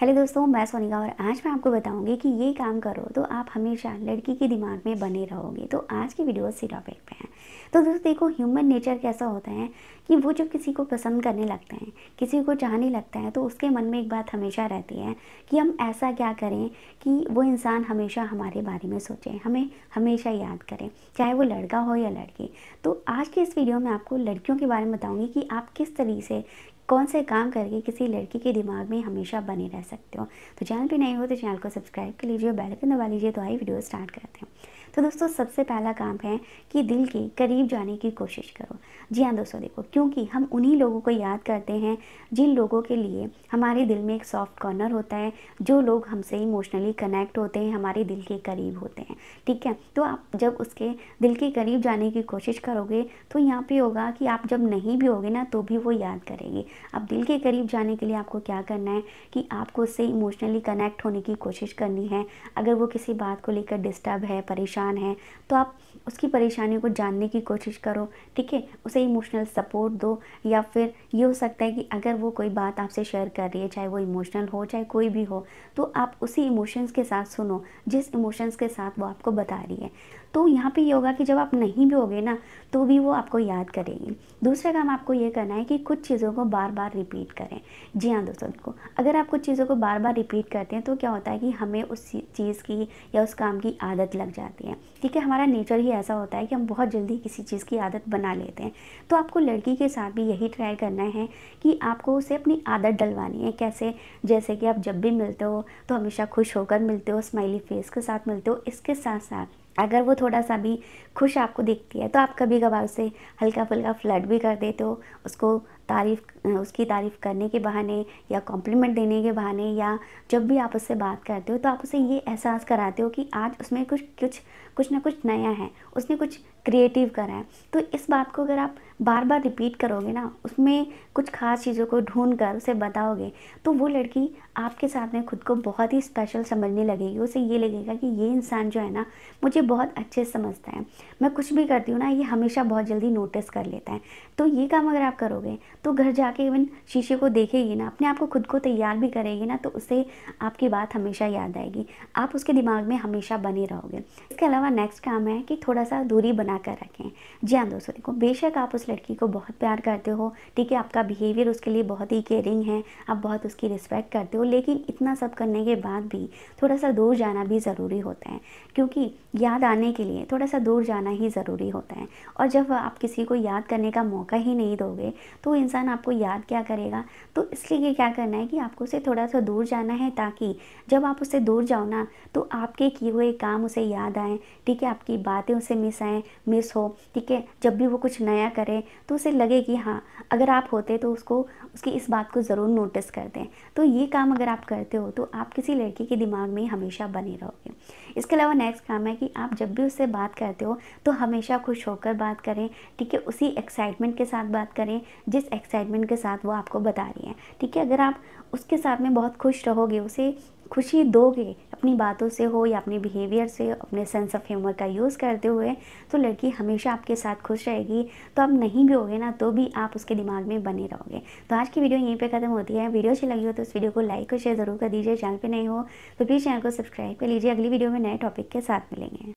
hello दोस्तों मैं सोनिका और आज मैं आपको बताऊंगी कि ये काम करो तो आप हमेशा लड़की के दिमाग में बने रहोगे तो आज की वीडियो इसी टॉपिक पे है तो दोस्तों देखो ह्यूमन नेचर कैसा होता है कि वो जब किसी को पसंद करने लगता है किसी को चाहने लगता है तो उसके मन में एक बात हमेशा रहती है कि हम ऐसा क्या करें कि वो इंसान हमेशा हमारे बारे में सोचें हमें हमेशा याद करें चाहे वो लड़का हो या लड़की तो आज के इस वीडियो में आपको लड़कियों के बारे में बताऊँगी कि आप किस तरीके से कौन से काम करके किसी लड़की के दिमाग में हमेशा बने रह सकते हो तो चैनल पे नए हो तो चैनल को सब्सक्राइब कर लीजिए बैल पर दबा लीजिए तो आई वीडियो स्टार्ट करते हैं तो दोस्तों सबसे पहला काम है कि दिल के करीब जाने की कोशिश करो जी हाँ दोस्तों देखो क्योंकि हम उन्हीं लोगों को याद करते हैं जिन लोगों के लिए हमारे दिल में एक सॉफ्ट कॉर्नर होता है जो लोग हमसे इमोशनली कनेक्ट होते हैं हमारे दिल के करीब होते हैं ठीक है तो आप जब उसके दिल के करीब जाने की कोशिश करोगे तो यहाँ पे होगा कि आप जब नहीं भी होगे ना तो भी वो याद करेगी अब दिल के करीब जाने के लिए आपको क्या करना है कि आपको उससे इमोशनली कनेक्ट होने की कोशिश करनी है अगर वो किसी बात को लेकर डिस्टर्ब है परेशान है तो आप उसकी परेशानी को जानने की कोशिश करो ठीक है उसे इमोशनल सपोर्ट दो या फिर ये हो सकता है कि अगर वो कोई बात आपसे शेयर कर रही है चाहे वो इमोशनल हो चाहे कोई भी हो तो आप उसी इमोशंस के साथ सुनो जिस इमोशंस के साथ वो आपको बता रही है तो यहाँ पे ये होगा कि जब आप नहीं भी होगे ना तो भी वो आपको याद करेगी दूसरा काम आपको ये करना है कि कुछ चीज़ों को बार बार बार रिपीट करें जी हाँ दोस्तों को अगर आप कुछ चीज़ों को बार बार रिपीट करते हैं तो क्या होता है कि हमें उस चीज़ की या उस काम की आदत लग जाती है ठीक है हमारा नेचर ही ऐसा होता है कि हम बहुत जल्दी किसी चीज़ की आदत बना लेते हैं तो आपको लड़की के साथ भी यही ट्राई करना है कि आपको उसे अपनी आदत डलवानी है कैसे जैसे कि आप जब भी मिलते हो तो हमेशा खुश होकर मिलते हो स्माइली फेस के साथ मिलते हो इसके साथ साथ अगर वो थोड़ा सा भी खुश आपको देखती है तो आप कभी कभार उसे हल्का फुल्का फ्लड भी कर देते हो उसको तारीफ उसकी तारीफ़ करने के बहाने या कॉम्प्लीमेंट देने के बहाने या जब भी आप उससे बात करते हो तो आप उसे ये एहसास कराते हो कि आज उसमें कुछ कुछ कुछ ना कुछ नया है उसने कुछ क्रिएटिव करा है तो इस बात को अगर आप बार बार रिपीट करोगे ना उसमें कुछ खास चीज़ों को ढूंढ कर उसे बताओगे तो वो लड़की आपके साथ में खुद को बहुत ही स्पेशल समझने लगेगी उसे ये लगेगा कि ये इंसान जो है ना मुझे बहुत अच्छे से समझता है मैं कुछ भी करती हूँ ना ये हमेशा बहुत जल्दी नोटिस कर लेता है तो ये काम अगर आप करोगे तो घर जाके इवन शीशे को देखेगी ना अपने आप को खुद को तैयार भी करेगी ना तो उसे आपकी बात हमेशा याद आएगी आप उसके दिमाग में हमेशा बने रहोगे इसके अलावा नेक्स्ट काम है कि थोड़ा सा दूरी बना कर रखें जी हाँ दोस्तों देखो बेशक आप उस लड़की को बहुत प्यार करते हो ठीक है आपका बिहेवियर उसके लिए बहुत ही केयरिंग है आप बहुत उसकी रिस्पेक्ट करते हो लेकिन इतना सब करने के बाद भी थोड़ा सा दूर जाना भी ज़रूरी होता है क्योंकि या याद आने के लिए थोड़ा सा दूर जाना ही ज़रूरी होता है और जब आप किसी को याद करने का मौका ही नहीं दोगे तो इंसान आपको याद क्या करेगा तो इसलिए क्या करना है कि आपको उसे थोड़ा सा दूर जाना है ताकि जब आप उससे दूर जाओ ना तो आपके किए हुए काम उसे याद आए ठीक है आपकी बातें उसे मिस आएँ मिस हो ठीक है जब भी वो कुछ नया करे तो उसे लगे कि हाँ अगर आप होते तो उसको उसकी इस बात को ज़रूर नोटिस कर दें तो ये काम अगर आप करते हो तो आप किसी लड़की के दिमाग में हमेशा बने रहोगे इसके अलावा नेक्स्ट काम है कि आप आप जब भी उससे बात करते हो तो हमेशा खुश होकर बात करें ठीक है उसी एक्साइटमेंट के साथ बात करें जिस एक्साइटमेंट के साथ वो आपको बता रही हैं ठीक है अगर आप उसके साथ में बहुत खुश रहोगे उसे खुशी दोगे अपनी बातों से हो या अपने बिहेवियर से अपने सेंस ऑफ ह्यूमर का यूज़ करते हुए तो लड़की हमेशा आपके साथ खुश रहेगी तो आप नहीं भी होगे ना तो भी आप उसके दिमाग में बने रहोगे तो आज की वीडियो यहीं पे ख़त्म होती है वीडियो अच्छी लगी हो तो इस वीडियो को लाइक और शेयर ज़रूर कर दीजिए चैनल पर नहीं हो तो प्लीज़ चैनल को सब्सक्राइब कर लीजिए अगली वीडियो में नए टॉपिक के साथ मिलेंगे